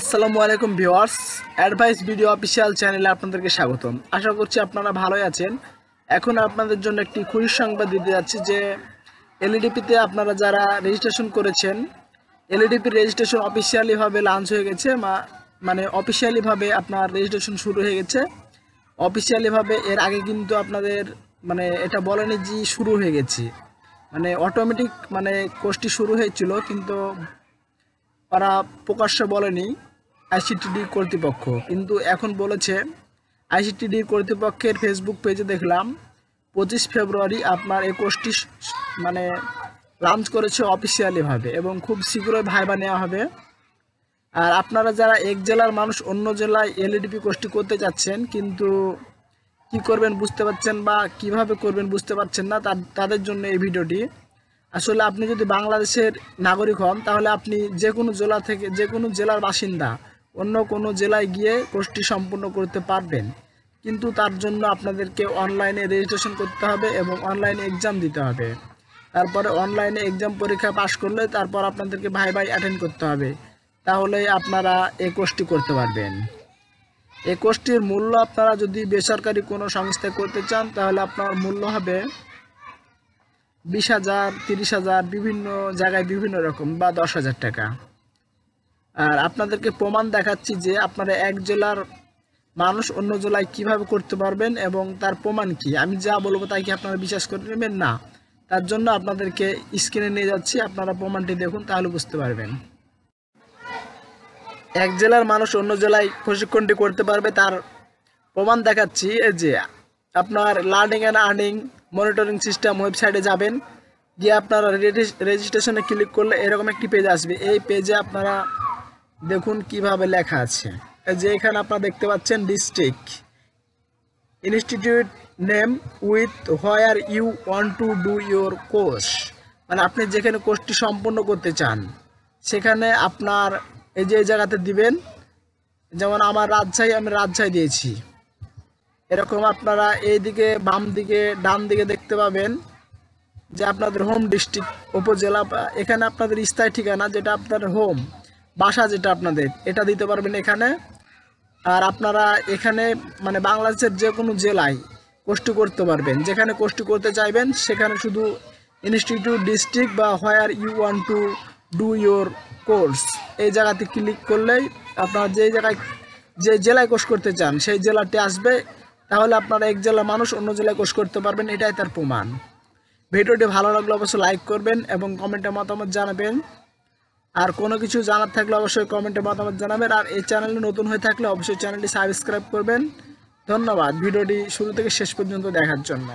আসসালামু আলাইকুম viewers advice video official চ্যানেলে আপনাদেরকে স্বাগতম আশা করছি আপনারা ভালোই আছেন এখন আপনাদের জন্য একটি খুশির সংবাদ দিতে যাচ্ছি যে এলইডিপিতে e আপনারা যারা রেজিস্ট্রেশন করেছেন এলইডিপির রেজিস্ট্রেশন অফিসিয়ালিভাবে লঞ্চ হয়ে গেছে মানে অফিসিয়ালিভাবে আপনার রেজিস্ট্রেশন শুরু হয়ে গেছে অফিসিয়ালিভাবে এর আগে কিন্তু আপনাদের মানে এটা বলেনি যে শুরু হয়ে গেছে মানে অটোমেটিক মানে কোর্সটি শুরু হয়েছিল কিন্তু তারা প্রকাশ্যে বলেনি আইসিটিডি কর্তৃপক্ষ কিন্তু এখন বলেছে আইসিটিডি কর্তৃপক্ষের ফেসবুক পেজে দেখলাম পঁচিশ ফেব্রুয়ারি আপনার একুশটি মানে লঞ্চ করেছে অফিসিয়ালিভাবে এবং খুব শীঘ্রই ভাইবা নেওয়া হবে আর আপনারা যারা এক জেলার মানুষ অন্য জেলায় এলইডিপি e কোষ্টি করতে চাচ্ছেন কিন্তু কি করবেন বুঝতে পারছেন বা কিভাবে করবেন বুঝতে পারছেন না তাদের জন্য এই ভিডিওটি আসলে আপনি যদি বাংলাদেশের নাগরিক হন তাহলে আপনি যে কোনো জেলা থেকে যে কোনো জেলার বাসিন্দা অন্য কোনো জেলায় গিয়ে কোর্সটি সম্পূর্ণ করতে পারবেন কিন্তু তার জন্য আপনাদেরকে অনলাইনে রেজিস্ট্রেশন করতে হবে এবং অনলাইনে এক্সাম দিতে হবে তারপরে অনলাইনে এক্সাম পরীক্ষা পাশ করলে তারপর আপনাদেরকে ভাই ভাই অ্যাটেন্ড করতে হবে তাহলে আপনারা এ কোর্সটি করতে পারবেন এ কোর্সটির মূল্য আপনারা যদি বেসরকারি কোনো সংস্থায় করতে চান তাহলে আপনার মূল্য হবে বিশ হাজার তিরিশ হাজার বিভিন্ন জায়গায় বিভিন্ন রকম বা দশ হাজার টাকা আর আপনাদেরকে প্রমাণ দেখাচ্ছি যে আপনারা এক জেলার মানুষ অন্য জেলায় কিভাবে করতে পারবেন এবং তার প্রমাণ কি আমি যা বলবো তাই কি আপনারা বিশ্বাস করে নেবেন না তার জন্য আপনাদেরকে স্ক্রিনে নিয়ে যাচ্ছি আপনারা প্রমাণটি দেখুন তাহলে বুঝতে পারবেন এক জেলার মানুষ অন্য জেলায় প্রশিক্ষণটি করতে পারবে তার প্রমাণ দেখাচ্ছি যে আপনার learning and earning monitoring system ওয়েবসাইটে যাবেন গিয়ে আপনারা রেজিস্ট্রেশনে ক্লিক করলে এরকম একটি পেজ আসবে এই পেজে আপনারা দেখুন কিভাবে লেখা আছে যে এখানে আপনারা দেখতে পাচ্ছেন district institute name with where you want to do your course মানে আপনি যেখানে কোর্সটি সম্পন্ন করতে চান সেখানে আপনার এই যে জায়গাতে দিবেন যেমন আমার রাজশাহী আমি রাজশাহী দিয়েছি এরকম আপনারা এই দিকে বাম দিকে ডান দিকে দেখতে পাবেন যে আপনাদের হোম ডিস্ট্রিক্ট উপজেলা এখানে আপনাদের স্থায়ী ঠিকানা যেটা আপনার হোম ভাষা যেটা আপনাদের এটা দিতে পারবেন এখানে আর আপনারা এখানে মানে বাংলাদেশের যে কোনো জেলায় কষ্ট করতে পারবেন যেখানে কষ্ট করতে চাইবেন সেখানে শুধু ইনস্টিটিউট ডিস্ট্রিক্ট বা where you want to do your course এই জায়গাতে ক্লিক করলেই আপনারা যে জায়গায় যে জেলায় কোর্স করতে চান সেই জেলাটি আসবে তাহলে আপনারা এক জেলার মানুষ অন্য জেলায় কোর্স করতে পারবেন এটাই তার প্রমাণ ভিডিওটি ভালো লাগলে অবশ্যই লাইক করবেন এবং কমেন্টে মতামত জানাবেন আর কোনো কিছু জানার থাকলে অবশ্যই কমেন্টে মতামত জানাবেন আর এই চ্যানেলে নতুন হয়ে থাকলে অবশ্যই চ্যানেলটি সাবস্ক্রাইব করবেন ধন্যবাদ ভিডিওটি শুরু থেকে শেষ পর্যন্ত দেখার জন্য